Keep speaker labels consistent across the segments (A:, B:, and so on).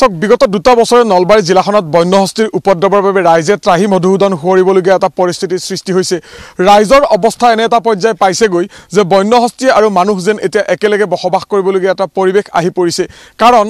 A: চক বিগত দুটা বছৰে নলবাৰী জিলাখনত বন্য বন্যহস্তীৰ উপদ্ৰৱৰ বাবে ৰাইজে ত্ৰাহি মধুসূদন সোঁৱৰিবলগীয়া এটা পৰিস্থিতিৰ সৃষ্টি হৈছে ৰাইজৰ অৱস্থা এনে এটা পৰ্যায় পাইছেগৈ যে বন্য বন্যহস্তী আৰু মানুহ যেন এতিয়া একেলগে বসবাস কৰিবলগীয়া এটা পৰিৱেশ আহি পৰিছে কাৰণ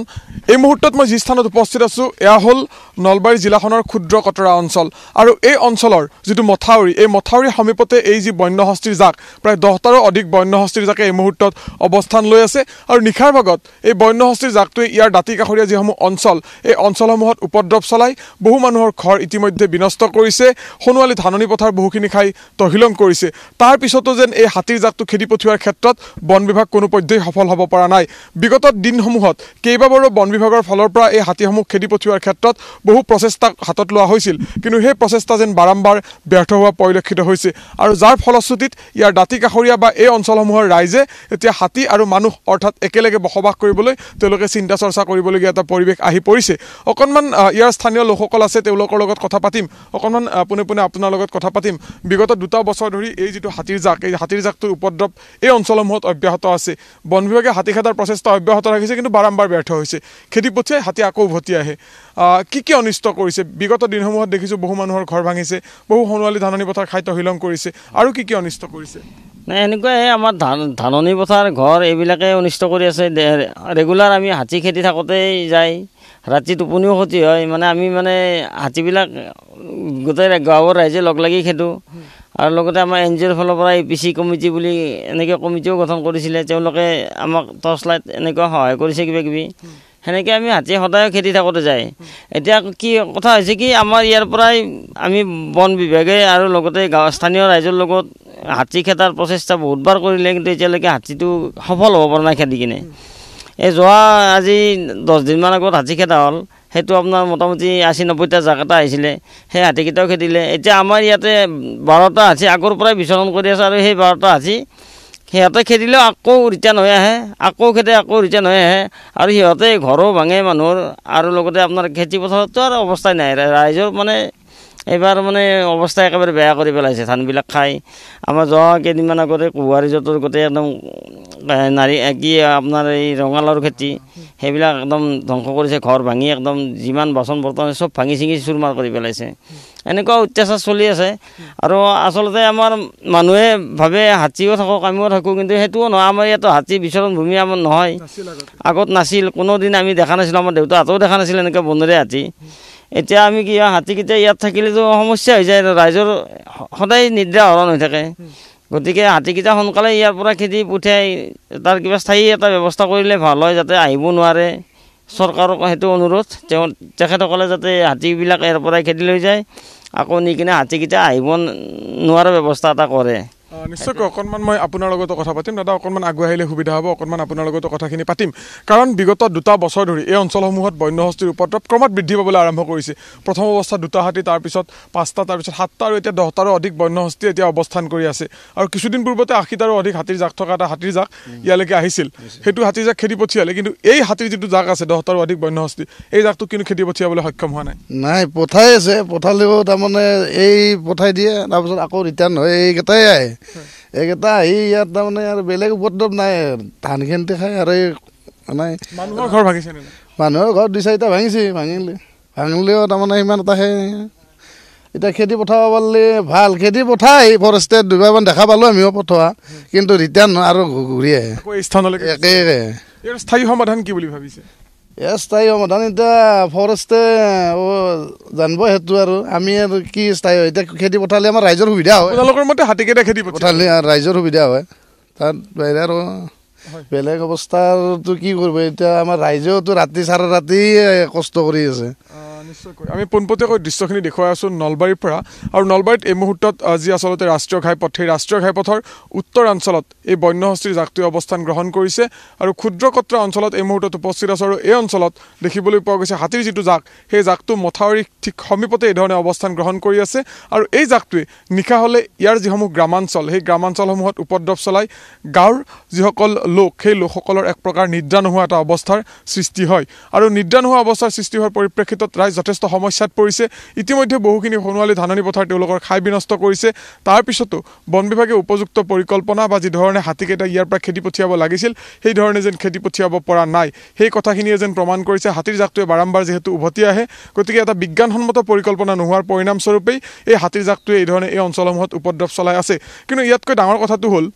A: এই মুহূৰ্তত মই যি স্থানত উপস্থিত আছোঁ এয়া হ'ল নলবাৰী জিলাখনৰ ক্ষুদ্ৰ কটৰা অঞ্চল আৰু এই অঞ্চলৰ যিটো মথাউৰি এই মথাউৰি সমীপতে এই যি বন্যহস্তীৰ জাক প্ৰায় দহটাৰো অধিক বন্য বন্যহস্তীৰ জাকে এই মুহূৰ্তত অৱস্থান লৈ আছে আৰু নিশাৰ ভাগত এই বন্য বন্যহস্তীৰ জাকটোৱে ইয়াৰ দাঁতি কাষৰীয়া যিসমূহ অঞ্চল অঞ্চল এই অঞ্চলসমূহত উপদ্ৰৱ চলাই বহু মানুহৰ ঘৰ ইতিমধ্যে বিনষ্ট কৰিছে সোণোৱালী ধাননি পথাৰ বহুখিনি খাই তহিলং কৰিছে তাৰপিছতো যেন এই হাতীৰ জাকটো খেদি পঠিওৱাৰ ক্ষেত্ৰত বন বিভাগ কোনোপধ্যেই সফল হ'ব পৰা নাই বিগত দিনসমূহত কেইবাবাৰো বন বিভাগৰ ফালৰ পৰা এই হাতীসমূহ খেদি পঠিওৱাৰ ক্ষেত্ৰত বহু প্ৰচেষ্টা হাতত লোৱা হৈছিল কিন্তু সেই প্ৰচেষ্টা যেন বাৰম্বাৰ ব্যৰ্থ হোৱা পৰিলক্ষিত হৈছে আৰু যাৰ ফলশ্ৰুতিত ইয়াৰ দাঁতি কাষৰীয়া বা এই অঞ্চলসমূহৰ ৰাইজে এতিয়া হাতী আৰু মানুহ অৰ্থাৎ একেলগে বসবাস কৰিবলৈ তেওঁলোকে চিন্তা চৰ্চা কৰিবলগীয়া এটা পৰিৱেশ আহি পৰিছে অকণমান ইয়াৰ স্থানীয় লোকসকল আছে তেওঁলোকৰ লগত কথা পাতিম অকণমান পোনে পোনে আপোনাৰ লগত কথা পাতিম বিগত দুটা বছৰ ধৰি এই যিটো হাতীৰ জাক এই হাতীৰ জাকটোৰ উপদ্ৰৱ এই অঞ্চলসমূহত অব্যাহত আছে বন বিভাগে হাতী খেদাৰ প্ৰচেষ্টা অব্যাহত ৰাখিছে কিন্তু বাৰম্বাৰ ব্যৰ্থ হৈছে খেতি পঠিয়াই হাতী আকৌ উভতি আহে কি কি অনিষ্ট কৰিছে বিগত দিনসমূহত দেখিছোঁ বহু মানুহৰ ঘৰ ভাঙিছে বহু সোণোৱালী ধাননি পথাৰ খাদ্য শিলং কৰিছে আৰু কি কি অনিষ্ট কৰিছে
B: নাই এনেকুৱা এই আমাৰ ধান ধাননি পথাৰ ঘৰ এইবিলাকে অনিষ্ট কৰি আছে ৰেগুলাৰ আমি হাতী খেতি থাকোঁতেই যায় ৰাতি টোপনিও ক্ষতি হয় মানে আমি মানে হাতীবিলাক গোটেই গাঁৱৰ ৰাইজে লগ লাগি খেদোঁ আৰু লগতে আমাৰ এন জি অ'ৰ ফালৰ পৰা এ পি চি কমিটি বুলি এনেকৈ কমিটিও গঠন কৰিছিলে তেওঁলোকে আমাক টৰ্চ লাইট এনেকুৱা সহায় কৰিছে কিবাকিবি সেনেকৈ আমি হাতী সদায় খেদি থাকোঁতে যায় এতিয়া কি কথা হৈছে কি আমাৰ ইয়াৰ পৰাই আমি বন বিভাগে আৰু লগতে গাঁও স্থানীয় ৰাইজৰ লগত হাতী খেদাৰ প্ৰচেষ্টা বহুতবাৰ কৰিলে কিন্তু এতিয়ালৈকে হাতীটো সফল হ'ব পৰা নাই খেদি কিনে এই যোৱা আজি দহদিনমান আগত হাতী হাতীকেইটা হ'ল সেইটো আপোনাৰ মোটামুটি আশী নব্বৈটা জাক এটা আহিছিলে সেই হাতীকেইটাও খেদিলে এতিয়া আমাৰ ইয়াতে বাৰটা হাতী আগৰ পৰাই বিচৰণ কৰি আছে আৰু সেই বাৰটা হাতী সিহঁতে খেদিলেও আকৌ ৰিটাৰ্ণ হৈ আহে আকৌ খেদে আকৌ ৰিটাৰ্ণ হৈ আহে আৰু সিহঁতে ঘৰো ভাঙে মানুহৰ আৰু লগতে আপোনাৰ খেতি পথাৰততো আৰু অৱস্থাই নাই ৰাইজৰ মানে এইবাৰ মানে অৱস্থা একেবাৰে বেয়া কৰি পেলাইছে ধানবিলাক খাই আমাৰ যোৱা কেইদিনমান আগতে কুঁৱাৰী জতৰ গোটেই একদম নাৰী কি আপোনাৰ এই ৰঙালাওৰ খেতি সেইবিলাক একদম ধ্বংস কৰিছে ঘৰ ভাঙি একদম যিমান বাচন বৰ্তন চব ভাঙি ছিঙি চুৰমাৰ কৰি পেলাইছে এনেকুৱা অত্যাচাৰ চলি আছে আৰু আচলতে আমাৰ মানুহে ভাবে হাতীও থাকোঁ আমিও থাকোঁ কিন্তু সেইটোও নহয় আমাৰ ইয়াতো হাতী বিচৰণ ভূমি আমাৰ নহয় আগত নাছিল কোনোদিন আমি দেখা নাছিলোঁ আমাৰ দেউতাহঁতেও দেখা নাছিল এনেকৈ বনৰীয়া হাতী এতিয়া আমি কি হাতীকেইটা ইয়াত থাকিলেতো সমস্যা হৈ যায় ৰাইজৰ সদায় নিদ্ৰা হৰণ হৈ থাকে গতিকে হাতীকেইটা সোনকালে ইয়াৰ পৰা খেদি পঠিয়াই তাৰ কিবা স্থায়ী এটা ব্যৱস্থা কৰিলে ভাল হয় যাতে আহিব নোৱাৰে চৰকাৰক সেইটো অনুৰোধ তেওঁ তেখেতসকলে যাতে হাতীবিলাক ইয়াৰ পৰাই খেদি লৈ যায় আকৌ নি কিনে হাতীকেইটা আহিব নোৱাৰা ব্যৱস্থা এটা কৰে
A: নিশ্চয়কৈ অকণমান মই আপোনাৰ লগতো কথা পাতিম দাদা অকণমান আগুৱাই আহিলে সুবিধা হ'ব অকণমান আপোনাৰ লগতো কথাখিনি পাতিম কাৰণ বিগত দুটা বছৰ ধৰি এই অঞ্চলসমূহত বন্য বন্যহস্তিৰ উপদ্ৰৱ ক্ৰমাৎ বৃদ্ধি পাবলৈ আৰম্ভ কৰিছে প্ৰথম অৱস্থাত দুটা হাতী তাৰপিছত পাঁচটা তাৰপিছত সাতটা আৰু এতিয়া দহটাৰো অধিক বন্য বন্যহস্তি এতিয়া অৱস্থান কৰি আছে আৰু কিছুদিন পূৰ্বতে আশীটাৰো অধিক হাতীৰ জাক থকা এটা হাতীৰ জাক ইয়ালৈকে আহিছিল সেইটো হাতীৰ জাক খেদি পঠিয়ালে কিন্তু এই হাতীৰ যিটো জাক আছে দহটাৰো অধিক বন্য বন্যহস্তি এই জাকটো কিন্তু খেতি পঠিয়াবলৈ সক্ষম হোৱা নাই
C: নাই পঠাই আছে পঠালেও তাৰমানে এই পঠাই দিয়ে তাৰপিছত আকৌ ৰিটাৰ্ণ হয় এইকেইটাই আহে একেটা আহি ইয়াত তাৰমানে আৰু বেলেগ উপদ্ৰৱ নাই ধান খেন্তি খাই আৰু এই মানে মানুহৰ ঘৰ ভাঙিছে মানুহৰ ঘৰ দুই চাৰিটা ভাঙিছে ভাঙিলে ভাঙিলেও তাৰমানে সিমান এটা সেই এতিয়া খেতি পঠাব পাৰিলে ভাল খেতি পঠাই ফৰেষ্টে দুবাৰমান দেখা পালোঁ আমিও পঠোৱা কিন্তু ৰিটাৰ্ণ আৰু ঘূৰি আহে একেই স্থায়ী সমাধান কি বুলি ভাবিছে স্থায়ী সমাধান এতিয়া ফৰেষ্টে জানিব সেইটো আৰু আমি আৰু কি স্থায়ী হয় এতিয়া খেতি পঠালে আমাৰ ৰাইজৰ সুবিধা হয় তেওঁলোকৰ মতে হাতীকেইটা খেতি পঠালে ৰাইজৰ সুবিধা হয় তাত বাহিৰে আৰু বেলেগ অৱস্থাটো কি কৰিব এতিয়া আমাৰ ৰাইজেওতো
A: ৰাতি চাৰে ৰাতি কষ্ট কৰি আছে আমি পোনপটীয়াকৈ দৃশ্যখিনি দেখুৱাই আছোঁ নলবাৰীৰ পৰা আৰু নলবাৰীত এই মুহূৰ্তত যি আচলতে ৰাষ্ট্ৰীয় ঘাইপথ সেই ৰাষ্ট্ৰীয় ঘাইপথৰ উত্তৰ অঞ্চলত এই বন্যহস্তীৰ যাত্ৰীয় অৱস্থান গ্ৰহণ কৰিছে আৰু ক্ষুদ্ৰকত্ৰা অঞ্চলত এই মুহূৰ্তত উপস্থিত আছোঁ আৰু এই অঞ্চলত দেখিবলৈ পোৱা গৈছে হাতীৰ যিটো জাক সেই জাকটো মথাউৰি ঠিক সমীপতে এইধৰণে অৱস্থান গ্ৰহণ কৰি আছে আৰু এই জাকটোৱে নিশা হ'লে ইয়াৰ যিসমূহ গ্ৰামাঞ্চল সেই গ্ৰামাঞ্চলসমূহত উপদ্ৰৱ চলাই গাঁৱৰ যিসকল লোক সেই লোকসকলৰ এক প্ৰকাৰ নিদ্ৰা নোহোৱা এটা অৱস্থাৰ সৃষ্টি হয় আৰু নিদ্ৰা নোহোৱা অৱস্থাৰ সৃষ্টি হোৱাৰ পৰিপ্ৰেক্ষিতত ৰাইজ যথেষ্ট সমস্যাত পৰিছে ইতিমধ্যে বহুখিনি সোণোৱালী ধাননি পথাৰ তেওঁলোকৰ খাই বিনষ্ট কৰিছে তাৰপিছতো বন বিভাগে উপযুক্ত পৰিকল্পনা বা যিধৰণে হাতীকেইটা ইয়াৰ পৰা খেতি পঠিয়াব লাগিছিল সেইধৰণে যেন খেতি পঠিয়াব পৰা নাই সেই কথাখিনিয়ে যেন প্ৰমাণ কৰিছে হাতীৰ জাকটোৱে বাৰম্বাৰ যিহেতু উভতি আহে গতিকে এটা বিজ্ঞানসন্মত পৰিকল্পনা নোহোৱাৰ পৰিণামস্বৰূপেই এই হাতীৰ জাকটোৱে এইধৰণে এই অঞ্চলসমূহত উপদ্ৰৱ চলাই আছে কিন্তু ইয়াতকৈ ডাঙৰ কথাটো হ'ল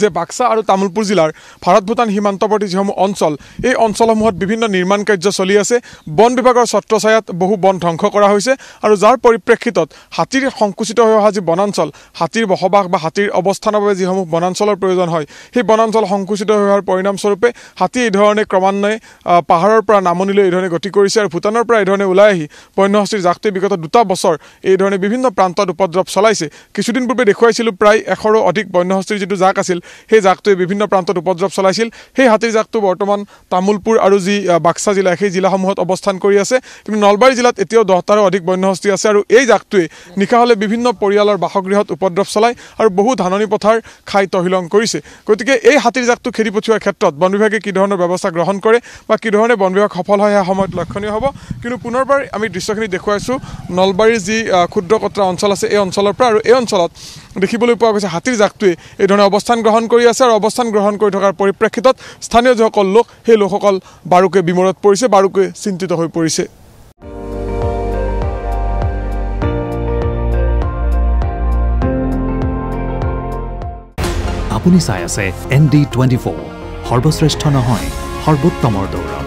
A: যে বাক্সা আৰু তামুলপুৰ জিলাৰ ভাৰত ভূটান সীমান্তৱৰ্তী যিসমূহ অঞ্চল এই অঞ্চলসমূহত বিভিন্ন নিৰ্মাণ কাৰ্য চলি আছে বন বিভাগৰ ছত্ৰছায়াত বহু বন ধ্বংস কৰা হৈছে আৰু যাৰ পৰিপ্ৰেক্ষিতত হাতীৰ সংকুচিত হৈ অহা যি বনাঞ্চল হাতীৰ বসবাস বা হাতীৰ অৱস্থানৰ বাবে যিসমূহ বনাঞ্চলৰ প্ৰয়োজন হয় সেই বনাঞ্চল সংকুচিত হৈ অহাৰ পৰিণামস্বৰূপে হাতী এইধৰণে ক্ৰমান্বয়ে পাহাৰৰ পৰা নামনিলৈ এইধৰণে গতি কৰিছে আৰু ভূটানৰ পৰা এইধৰণে ওলাই আহি বন্যহস্তীৰ জাকটোৱে বিগত দুটা বছৰ এই ধৰণে বিভিন্ন প্ৰান্তত উপদ্ৰৱ চলাইছে কিছুদিন পূৰ্বে দেখুৱাইছিলোঁ প্ৰায় এশৰো অধিক বন্যহস্তীৰ যিটো জাক আছিল চলাইছিল সেই জাকটোৱে বিভিন্ন প্ৰান্তত উপদ্ৰৱ চলাইছিল সেই হাতীৰ জাকটো বৰ্তমান তামোলপুৰ আৰু যি বাক্সা জিলা সেই জিলাসমূহত অৱস্থান কৰি আছে কিন্তু নলবাৰী জিলাত এতিয়াও দহটাৰো অধিক বন্যহস্তি আছে আৰু এই জাকটোৱে নিশা হ'লে বিভিন্ন পৰিয়ালৰ বাসগৃহত উপদ্ৰৱ চলায় আৰু বহু ধাননি পথাৰ খাই তহিলং কৰিছে গতিকে এই হাতীৰ জাকটো খেদি পঠিওৱাৰ ক্ষেত্ৰত বন বিভাগে কি ধৰণৰ ব্যৱস্থা গ্ৰহণ কৰে বা কি ধৰণে বন বিভাগ সফল হয় সেয়া সময়ত লক্ষণীয় হ'ব কিন্তু পুনৰবাৰ আমি দৃশ্যখিনি দেখুৱাইছোঁ নলবাৰীৰ যি ক্ষুদ্ৰ কটৰা অঞ্চল আছে এই অঞ্চলৰ পৰা আৰু এই অঞ্চলত দেখিবলৈ পোৱা গৈছে হাতীৰ জাকটোৱে এইধৰণে অৱস্থান গ্ৰহণ কৰি আছে আৰু অৱস্থান গ্ৰহণ কৰি থকাৰ পৰিপ্ৰেক্ষিতত স্থানীয় যিসকল লোক সেই লোকসকল বাৰুকৈ বিমৰত পৰিছে বাৰুকৈ চিন্তিত হৈ পৰিছে আপুনি চাই আছে এন ডি টুৱেণ্টি ফ'ৰ সৰ্বশ্ৰেষ্ঠ নহয় সৰ্বোত্তমৰ দৌৰত